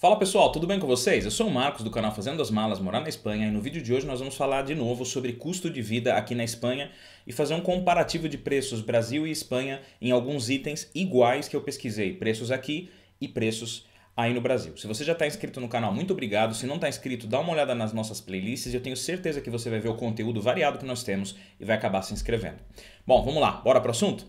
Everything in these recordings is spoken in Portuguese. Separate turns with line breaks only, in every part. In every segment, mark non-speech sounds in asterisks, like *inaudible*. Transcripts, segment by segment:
Fala pessoal, tudo bem com vocês? Eu sou o Marcos do canal Fazendo as Malas Morar na Espanha e no vídeo de hoje nós vamos falar de novo sobre custo de vida aqui na Espanha e fazer um comparativo de preços Brasil e Espanha em alguns itens iguais que eu pesquisei, preços aqui e preços aí no Brasil. Se você já está inscrito no canal, muito obrigado. Se não está inscrito, dá uma olhada nas nossas playlists. e Eu tenho certeza que você vai ver o conteúdo variado que nós temos e vai acabar se inscrevendo. Bom, vamos lá, bora para o assunto?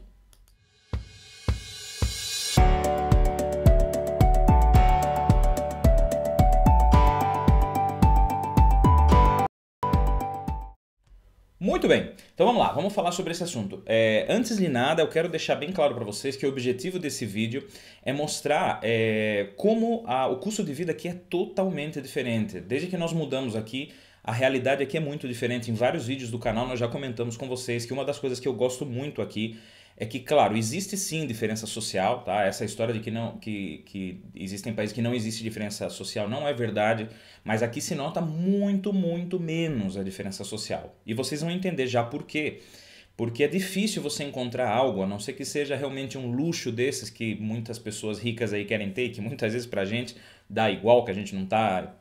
Muito bem, então vamos lá, vamos falar sobre esse assunto. É, antes de nada, eu quero deixar bem claro para vocês que o objetivo desse vídeo é mostrar é, como a, o custo de vida aqui é totalmente diferente. Desde que nós mudamos aqui, a realidade aqui é muito diferente. Em vários vídeos do canal nós já comentamos com vocês que uma das coisas que eu gosto muito aqui é que, claro, existe sim diferença social, tá? Essa história de que não que, que existem países que não existe diferença social não é verdade, mas aqui se nota muito, muito menos a diferença social. E vocês vão entender já por quê. Porque é difícil você encontrar algo, a não ser que seja realmente um luxo desses que muitas pessoas ricas aí querem ter, que muitas vezes pra gente dá igual, que a gente não tá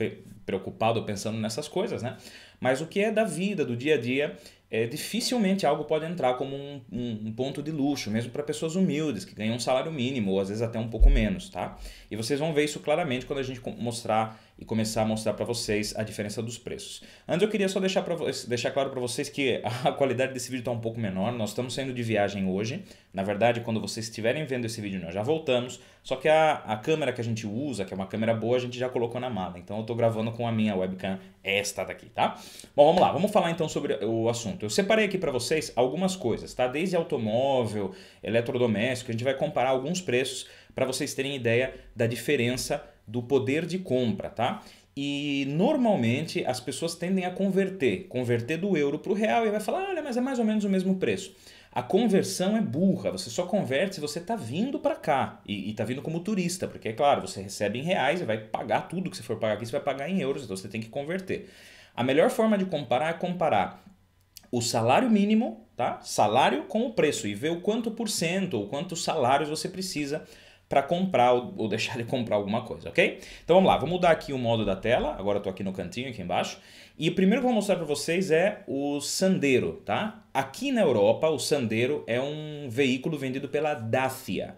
preocupado pensando nessas coisas, né? Mas o que é da vida, do dia a dia, é, dificilmente algo pode entrar como um, um, um ponto de luxo, mesmo para pessoas humildes, que ganham um salário mínimo, ou às vezes até um pouco menos, tá? E vocês vão ver isso claramente quando a gente mostrar e começar a mostrar para vocês a diferença dos preços. Antes eu queria só deixar, pra, deixar claro para vocês que a *laughs* qualidade desse vídeo está um pouco menor, nós estamos saindo de viagem hoje, na verdade quando vocês estiverem vendo esse vídeo nós já voltamos, só que a, a câmera que a gente usa, que é uma câmera boa, a gente já colocou na mala, então eu estou gravando com a minha webcam esta daqui, tá? Bom, vamos lá, vamos falar então sobre o assunto. Eu separei aqui para vocês algumas coisas, tá? Desde automóvel, eletrodoméstico, a gente vai comparar alguns preços para vocês terem ideia da diferença do poder de compra, tá? E normalmente as pessoas tendem a converter, converter do euro para o real e vai falar, olha, mas é mais ou menos o mesmo preço. A conversão é burra, você só converte se você está vindo para cá e está vindo como turista, porque é claro, você recebe em reais e vai pagar tudo que você for pagar aqui, você vai pagar em euros, então você tem que converter. A melhor forma de comparar é comparar o salário mínimo, tá? Salário com o preço e ver o quanto por cento ou quantos salários você precisa para comprar ou deixar ele comprar alguma coisa, ok? Então vamos lá, vou mudar aqui o modo da tela, agora eu tô aqui no cantinho, aqui embaixo, e o primeiro que eu vou mostrar para vocês é o Sandero, tá? Aqui na Europa, o Sandero é um veículo vendido pela Dacia,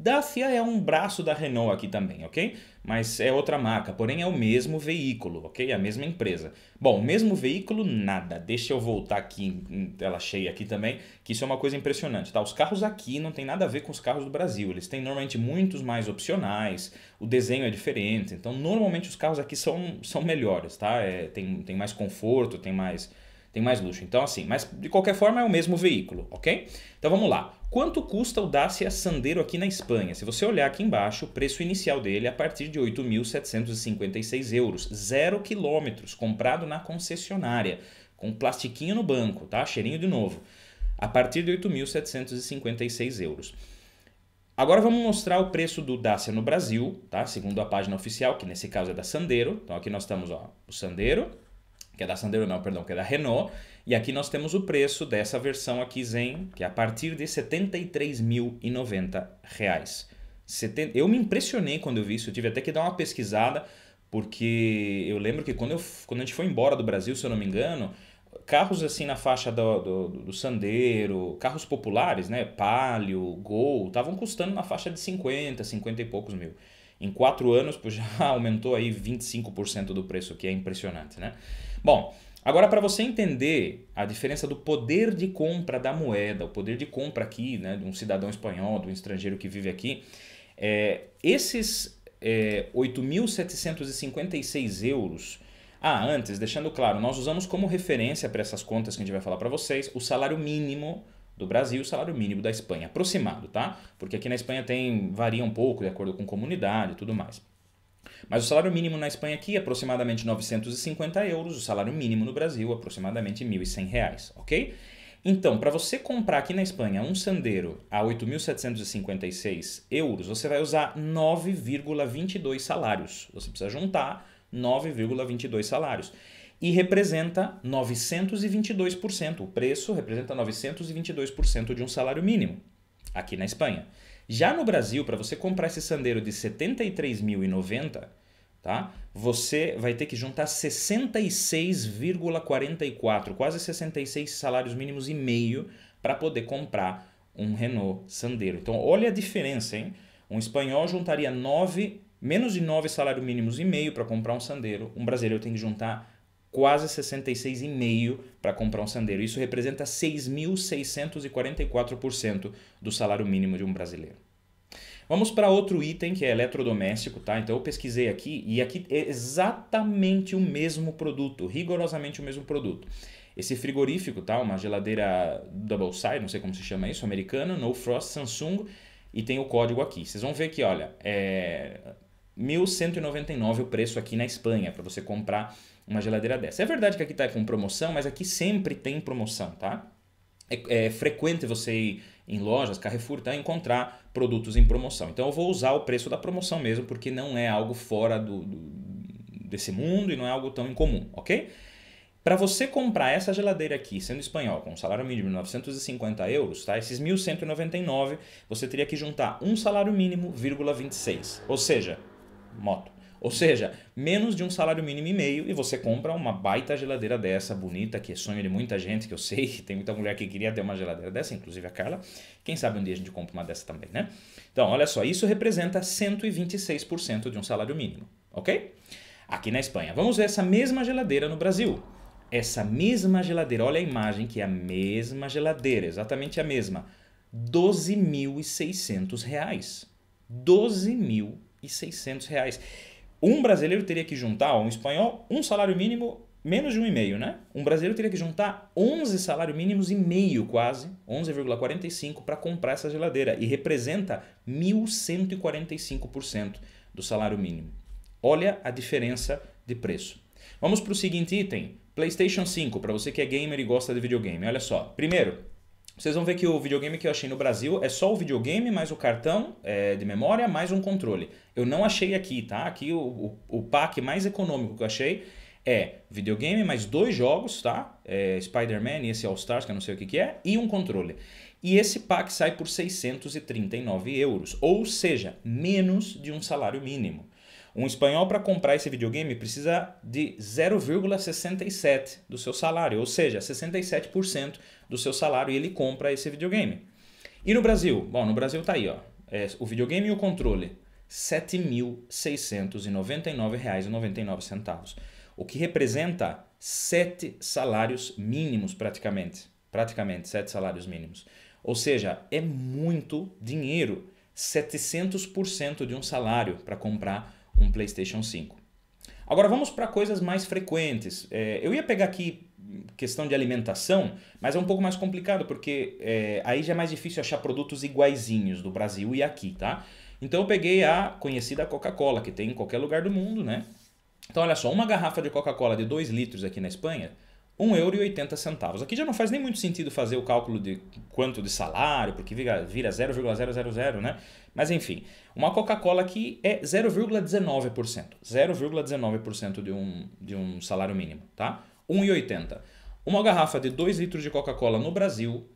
Dacia é um braço da Renault aqui também, ok? Mas é outra marca, porém é o mesmo veículo, ok? É a mesma empresa. Bom, mesmo veículo, nada. Deixa eu voltar aqui em tela cheia aqui também, que isso é uma coisa impressionante, tá? Os carros aqui não tem nada a ver com os carros do Brasil. Eles têm normalmente muitos mais opcionais, o desenho é diferente. Então, normalmente os carros aqui são, são melhores, tá? É, tem, tem mais conforto, tem mais tem mais luxo. Então, assim, mas de qualquer forma é o mesmo veículo, ok? Então vamos lá. Quanto custa o Dacia Sandero aqui na Espanha? Se você olhar aqui embaixo, o preço inicial dele é a partir de 8.756 euros, zero quilômetros, comprado na concessionária, com plastiquinho no banco, tá? Cheirinho de novo. A partir de 8.756 euros. Agora vamos mostrar o preço do Dacia no Brasil, tá? Segundo a página oficial, que nesse caso é da Sandero. Então aqui nós estamos, ó, o Sandero, que é da Sandero não, perdão, que é da Renault. E aqui nós temos o preço dessa versão aqui Zen, que é a partir de R$ 73.090. Eu me impressionei quando eu vi isso, eu tive até que dar uma pesquisada, porque eu lembro que quando, eu, quando a gente foi embora do Brasil, se eu não me engano, carros assim na faixa do, do, do Sandero, carros populares, né, Palio, Gol, estavam custando na faixa de 50, 50 e poucos mil. Em quatro anos, pô, já *laughs* aumentou aí 25% do preço, que é impressionante, né? Bom, Agora, para você entender a diferença do poder de compra da moeda, o poder de compra aqui, né, de um cidadão espanhol, de um estrangeiro que vive aqui, é, esses é, 8.756 euros. Ah, antes, deixando claro, nós usamos como referência para essas contas que a gente vai falar para vocês o salário mínimo do Brasil e o salário mínimo da Espanha, aproximado, tá? Porque aqui na Espanha tem varia um pouco de acordo com comunidade e tudo mais. Mas o salário mínimo na Espanha aqui é aproximadamente 950 euros, o salário mínimo no Brasil aproximadamente 1.100 reais, ok? Então, para você comprar aqui na Espanha um sandeiro a 8.756 euros, você vai usar 9,22 salários. Você precisa juntar 9,22 salários e representa 922%. O preço representa 922% de um salário mínimo aqui na Espanha. Já no Brasil, para você comprar esse sandeiro de 73.090, tá? Você vai ter que juntar 66,44, quase 66 salários mínimos e meio para poder comprar um Renault Sandero. Então, olha a diferença, hein? Um espanhol juntaria 9 menos de 9 salários mínimos e meio para comprar um Sandero. Um brasileiro tem que juntar quase 66,5% para comprar um Sandero. Isso representa 6.644% do salário mínimo de um brasileiro. Vamos para outro item que é eletrodoméstico, tá? Então eu pesquisei aqui e aqui é exatamente o mesmo produto, rigorosamente o mesmo produto. Esse frigorífico, tá? Uma geladeira double side, não sei como se chama isso, americana, no frost Samsung e tem o código aqui. Vocês vão ver que, olha, é 1.199 o preço aqui na Espanha para você comprar uma geladeira dessa. É verdade que aqui está com promoção, mas aqui sempre tem promoção, tá? É, é, frequente você ir em lojas, Carrefour, tá? encontrar produtos em promoção. Então eu vou usar o preço da promoção mesmo, porque não é algo fora do, do desse mundo e não é algo tão incomum, ok? Para você comprar essa geladeira aqui, sendo espanhol, com um salário mínimo de 950 euros, tá? esses 1.199, você teria que juntar um salário mínimo, vírgula 26. Ou seja, moto. Ou seja, menos de um salário mínimo e meio e você compra uma baita geladeira dessa, bonita, que é sonho de muita gente, que eu sei que *laughs* tem muita mulher que queria ter uma geladeira dessa, inclusive a Carla. Quem sabe um dia a gente compra uma dessa também, né? Então, olha só, isso representa 126% de um salário mínimo, ok? Aqui na Espanha. Vamos ver essa mesma geladeira no Brasil. Essa mesma geladeira, olha a imagem que é a mesma geladeira, exatamente a mesma. R$ 12.600. 12.600 e 600 reais. Um brasileiro teria que juntar, ó, um espanhol, um salário mínimo menos de um e meio, né? Um brasileiro teria que juntar 11 salários mínimos e meio quase, 11,45 para comprar essa geladeira e representa 1.145% do salário mínimo. Olha a diferença de preço. Vamos para o seguinte item, PlayStation 5, para você que é gamer e gosta de videogame. Olha só. Primeiro, vocês vão ver que o videogame que eu achei no Brasil é só o videogame, mais o cartão é, de memória, mais um controle. Eu não achei aqui, tá? Aqui o, o, o pack mais econômico que eu achei é videogame, mais dois jogos, tá? É, Spider-Man e esse All-Stars, que eu não sei o que, que é, e um controle. E esse pack sai por 639 euros, ou seja, menos de um salário mínimo. Um espanhol para comprar esse videogame precisa de 0,67 do seu salário, ou seja, 67% do seu salário e ele compra esse videogame. E no Brasil? Bom, no Brasil tá aí, ó. É, o videogame e o controle. R$ 7.699,99, o que representa sete salários mínimos praticamente. Praticamente sete salários mínimos. Ou seja, é muito dinheiro, 700% de um salário para comprar um PlayStation 5. Agora vamos para coisas mais frequentes. É, eu ia pegar aqui questão de alimentação, mas é um pouco mais complicado, porque é, aí já é mais difícil achar produtos iguaizinhos do Brasil e aqui, tá? Então eu peguei a conhecida Coca-Cola, que tem em qualquer lugar do mundo, né? Então olha só, uma garrafa de Coca-Cola de 2 litros aqui na Espanha, 1,80€. Aqui já não faz nem muito sentido fazer o cálculo de quanto de salário, porque vira, vira 0,000, né? Mas enfim, uma Coca-Cola aqui é 0,19%. 0,19% de um, de um salário mínimo, tá? 1,80. Uma garrafa de 2 litros de Coca-Cola no Brasil,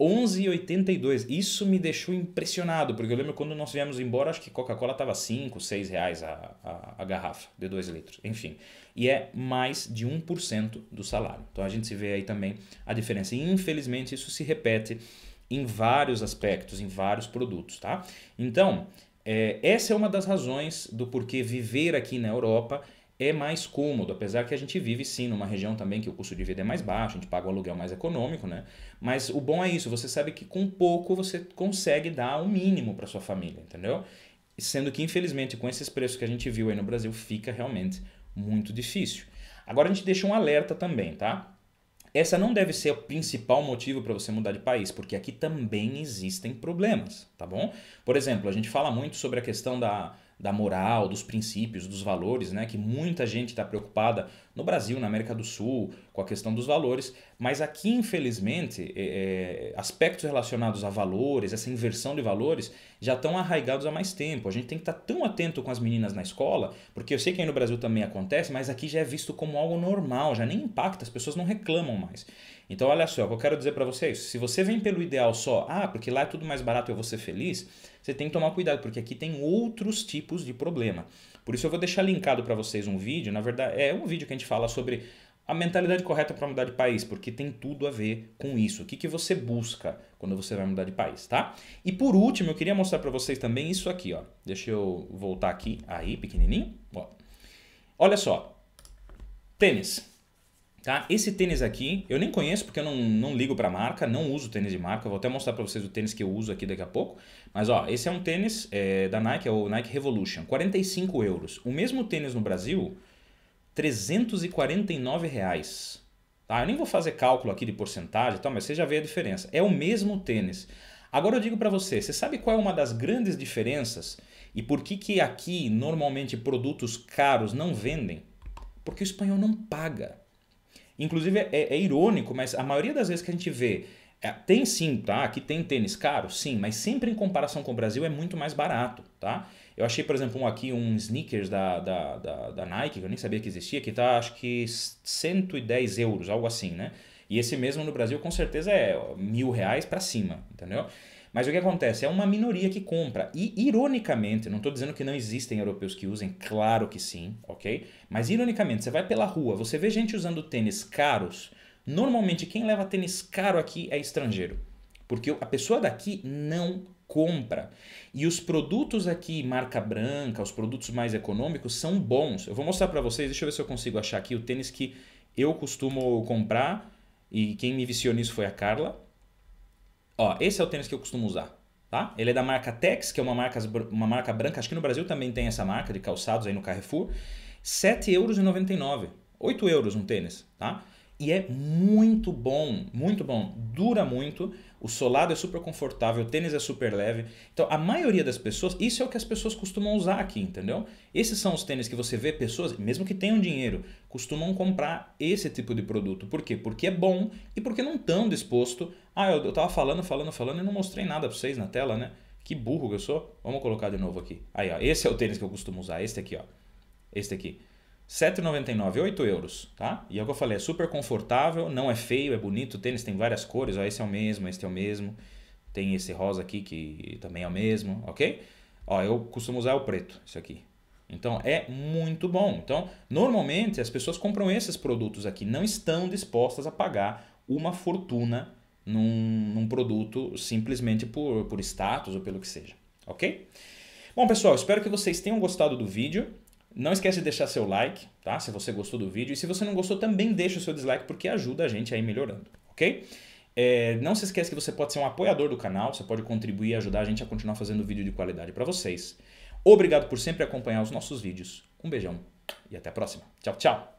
11,82. Isso me deixou impressionado, porque eu lembro quando nós viemos embora, acho que Coca-Cola estava 5, 6 reais a, a, a, garrafa de 2 litros, enfim. E é mais de 1% do salário. Então a gente se vê aí também a diferença. E infelizmente isso se repete em vários aspectos, em vários produtos, tá? Então, é, essa é uma das razões do porquê viver aqui na Europa é mais cômodo, apesar que a gente vive sim numa região também que o custo de vida é mais baixo, a gente paga o um aluguel mais econômico, né? Mas o bom é isso, você sabe que com pouco você consegue dar o um mínimo para sua família, entendeu? Sendo que infelizmente com esses preços que a gente viu aí no Brasil fica realmente muito difícil. Agora a gente deixa um alerta também, tá? Essa não deve ser o principal motivo para você mudar de país, porque aqui também existem problemas, tá bom? Por exemplo, a gente fala muito sobre a questão da da moral, dos princípios, dos valores, né? Que muita gente está preocupada no Brasil, na América do Sul, com a questão dos valores, mas aqui, infelizmente, é, é aspectos relacionados a valores, essa inversão de valores, já estão arraigados há mais tempo. A gente tem que estar tá tão atento com as meninas na escola, porque eu sei que aí no Brasil também acontece, mas aqui já é visto como algo normal, já nem impacta, as pessoas não reclamam mais. Então, olha só, o que eu quero dizer para vocês, é se você vem pelo ideal só, ah, porque lá é tudo mais barato e eu vou ser feliz, você tem que tomar cuidado, porque aqui tem outros tipos de problema. Por isso eu vou deixar linkado para vocês um vídeo, na verdade, é um vídeo que a gente fala sobre a mentalidade correta para mudar de país, porque tem tudo a ver com isso. O que, que você busca quando você vai mudar de país, tá? E por último, eu queria mostrar para vocês também isso aqui, ó. Deixa eu voltar aqui, aí, pequenininho, ó. Olha só, tênis. Tá? Esse tênis aqui, eu nem conheço porque eu não, não ligo para marca, não uso tênis de marca. vou até mostrar para vocês o tênis que eu uso aqui daqui a pouco. Mas ó, esse é um tênis é, da Nike, é o Nike Revolution, 45 euros. O mesmo tênis no Brasil, 349 reais. Tá? Eu nem vou fazer cálculo aqui de porcentagem, tá? mas você já vê a diferença. É o mesmo tênis. Agora eu digo para você, você sabe qual é uma das grandes diferenças e por que, que aqui normalmente produtos caros não vendem? Porque o espanhol não paga. Inclusive, é, é irônico, mas a maioria das vezes que a gente vê é, tem sim, tá? Aqui tem tênis caro, sim, mas sempre em comparação com o Brasil é muito mais barato, tá? Eu achei, por exemplo, um aqui, um sneakers da, da, da, da, Nike, que eu nem sabia que existia, que tá acho que 110 euros, algo assim, né? E esse mesmo no Brasil com certeza é mil reais para cima, entendeu? Mas o que acontece? É uma minoria que compra. E, ironicamente, não estou dizendo que não existem europeus que usem, claro que sim, ok? Mas, ironicamente, você vai pela rua, você vê gente usando tênis caros. Normalmente, quem leva tênis caro aqui é estrangeiro. Porque a pessoa daqui não compra. E os produtos aqui, marca branca, os produtos mais econômicos, são bons. Eu vou mostrar para vocês, deixa eu ver se eu consigo achar aqui o tênis que eu costumo comprar. E quem me viciou nisso foi a Carla. Ó, esse é o tênis que eu costumo usar. Tá? Ele é da marca Tex, que é uma marca, uma marca branca. Acho que no Brasil também tem essa marca de calçados aí no Carrefour. R$ 7,99. 8 euros um tênis, tá? E é muito bom, muito bom. Dura muito, o solado é super confortável, o tênis é super leve. Então, a maioria das pessoas, isso é o que as pessoas costumam usar aqui, entendeu? Esses são os tênis que você vê pessoas, mesmo que tenham dinheiro, costumam comprar esse tipo de produto. Por quê? Porque é bom e porque não estão disposto. Ah, eu, eu tava falando, falando, falando e não mostrei nada para vocês na tela, né? Que burro que eu sou. Vamos colocar de novo aqui. Aí, ó, esse é o tênis que eu costumo usar, este aqui, ó. Este aqui. 7,99, 8 euros, tá? E é o que eu falei, é super confortável, não é feio, é bonito, o tênis tem várias cores, ó, esse é o mesmo, esse é o mesmo, tem esse rosa aqui que também é o mesmo, ok? Ó, eu costumo usar o preto, isso aqui. Então é muito bom. Então, normalmente as pessoas compram esses produtos aqui, não estão dispostas a pagar uma fortuna num, num produto simplesmente por, por status ou pelo que seja, ok? Bom, pessoal, espero que vocês tenham gostado do vídeo. Não esquece de deixar seu like, tá? Se você gostou do vídeo. E se você não gostou, também deixa o seu dislike, porque ajuda a gente a ir melhorando, ok? É, não se esquece que você pode ser um apoiador do canal, você pode contribuir e ajudar a gente a continuar fazendo vídeo de qualidade para vocês. Obrigado por sempre acompanhar os nossos vídeos. Um beijão e até a próxima. Tchau, tchau!